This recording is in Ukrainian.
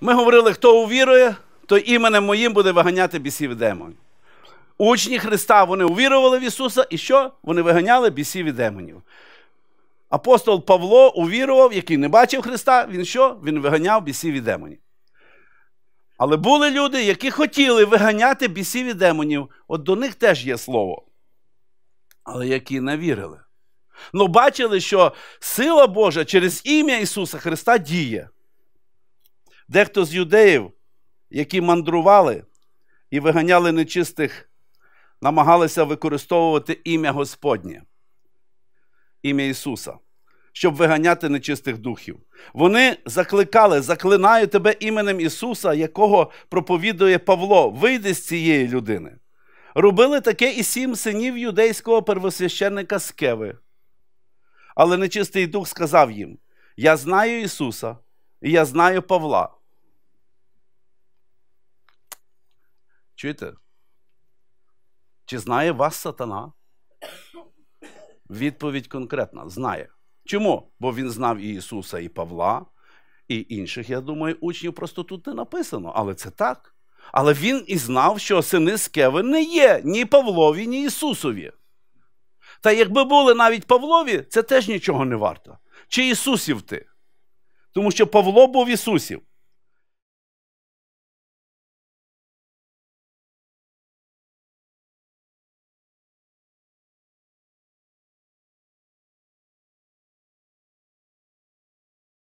Ми говорили, хто увірує, то іменем моїм буде виганяти бісів і демонів. Учні Христа вони увірували в Ісуса, і що? Вони виганяли бісів і демонів. Апостол Павло увірував, який не бачив Христа, він що? Він виганяв бісів і демонів. Але були люди, які хотіли виганяти бісів і демонів. От до них теж є слово. Але які не вірили. Ну, бачили, що сила Божа через ім'я Ісуса Христа діє. Дехто з юдеїв, які мандрували і виганяли нечистих, намагалися використовувати ім'я Господнє, ім'я Ісуса, щоб виганяти нечистих духів. Вони закликали, заклинаю тебе іменем Ісуса, якого проповідує Павло, вийди з цієї людини. Робили таке і сім синів юдейського первосвященника Скеви. Але нечистий дух сказав їм: Я знаю Ісуса, і я знаю Павла. Чуєте? Чи знає вас сатана? Відповідь конкретна: знає. Чому? Бо він знав і Ісуса, і Павла, і інших, я думаю, учнів просто тут не написано, але це так. Але він і знав, що сини Скеви не є ні Павлові, ні Ісусові. Та якби були навіть Павлові, це теж нічого не варто. Чи Ісусів ти? Тому що Павло був Ісусів.